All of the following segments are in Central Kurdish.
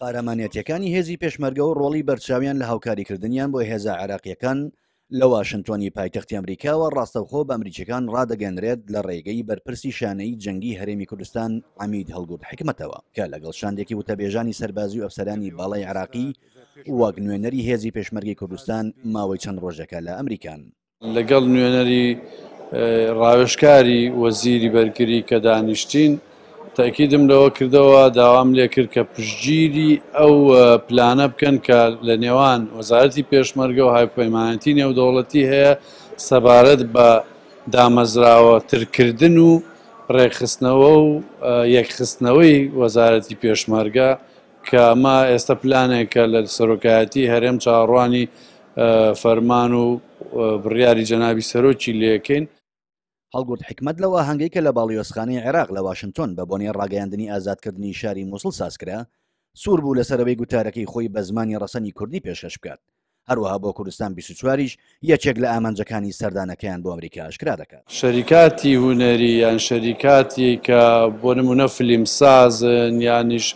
قارەمانەتیەکانی uh, uh, هێزی پێشمەرگە و ڕۆڵی بەرچاویان لە هاوکاریکردنیان بۆ هێزە عراقیەکان لە وااشنتۆنی پایتەختی ئەمریکاوە ڕاستەوخۆ بە ئەمریکەکان ڕدەگەنرێت لە ڕێگەی بەرپرسی شانەی جەنگی هەرێمی کوردستان ئامید هەڵگورد حکمتەوە کە لەگەڵ شاندێکی وتەبێژانی سەربازی و ئەفسەرانی باڵای عراقی واک نوێنەری هێزی پێشمەرگی کوردستان ماوەی چەند ڕۆژەکە لە ئەمریکان لەگەڵ نوێنەری ڕاوشکاری وەزیری بەرگری کە دانیشتین تاکیدم لەوە کردەوە داوام لێ کرد کە پشتگیری ئەو پلانە بکەن کە لە نێوان وەزارەتی پێشمەرگە و هایپەیمانەتی نێودەوڵەتی هەیە سەبارەت بە دامەزراوە ترکردن و ڕێکخستنەوە و یەکخستنەوەی وەزارەتی پێشمەرگە کە ئەمە ئێستا پلانێکە لە سەرۆکایەتی هەرێم چاڕوانی فەرمان و بڕیاری جەنابی سەرۆکی لەکەین هەڵگورت حکمت لەوە هەنگەی کە لە باڵیۆسخانی عێراق لە واشنگتۆن بە بۆنی ڕاگەیاندنی ئازادکردنی شاری مووسڵ ساسکرا سوور بوو لەسەرەوەی گوتارەکەی خۆی بە زمانی ڕسەنی کوردی پێشەش بکات هەروەها بۆ کوردستان 24واریش یەکێک لە ئامانجەکانی سەردانەکەیان بۆ ئەمریکاشکرا دەکات شەریکاتی هوەری یان شەریکاتی کە بۆ نمونە فلیم سازن یانیش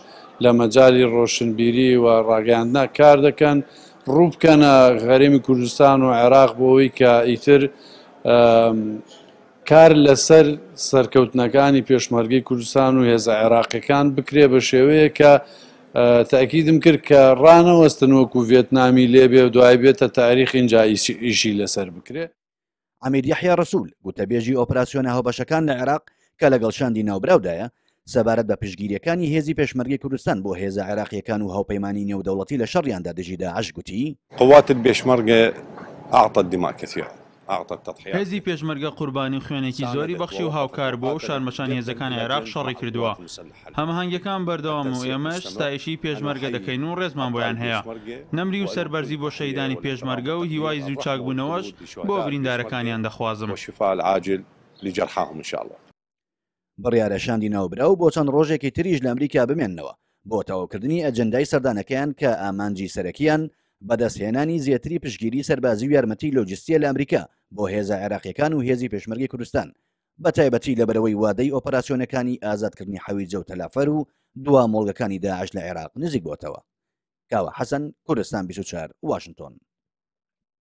لە مەجای ڕۆشنبیری و ڕاگەاندنا کار دەکەن ڕوو بکەنە غەرێمی کوردستان و عێراق بۆەوەی کە ئیتر کار لەسەر سەرکەوتنەکانی پێشمەرگی کوردستان و هێز عێراقیەکان بکرێ بە شێوەیە کە تاکیدم کرد کە ڕانەوەستن وەکو ڤێتنامی لێبێ دوای بێتە تاریخ اینجا ئیشی لەسەر بکرێ ئەمیر یحیا ڕسول گوتەبێژی ئۆپراسسیۆنە هاوبەشەکان لە عێراق کە لەگەڵ شاندی ناوبراودایە سەبارەت بە پشگیریەکانی هێزی پێشمەرگی کوردستان بۆ هێز عێراقیەکان و هاوپەیمانی نێودەوڵەتی لە شەڕیاندا دژیدا عش گوتی قوات بێشمەرگە عتە دیما کەسیە هێزی پێشمەرگە قوربانی خوێنێکی زۆری بەخشی و هاوکار بووە و شارمەشان هێزەکان عێراق شەڕی کردووە هەمەهنگەکان بەردەوام و ئێمەش ستایشی پێشمەرگە دەکەین و ڕێزمان بۆیان هەیە نەمری و سەربەرزی بۆ شەیدانی پێشمەرگە و هیوای زوو چاکبوونەوەش بۆ بریندارەکانیان دەخوازم شفال عاجل لجرحاهم ان شاء الله بڕیارەشاندی ناوبراو بۆ چەند ڕۆژێکی تریش لە ئەمریکا بمێننەوە بۆ تەواوکردنی ئەجندای سەردانەکەیان کە ئامانجی سەرەکیان بەدەستهێنانی زیاتری پشگیری سەربازی و یارمەتی لۆجستیە لە ئەمریکا بۆ هێزە عێراقیەکان و هێزی پێشمەرگی کوردستان بەتایبەتی لە بەرەوەی وادەی ئۆپەراسسیۆنەکانی ئازادکردنی حەوی جە و تەلافەر و دوا مۆڵگەکانی داعش لە عێراق نزیک بۆتەوە کاوە حەسەن کوردستان 24 واشنگتن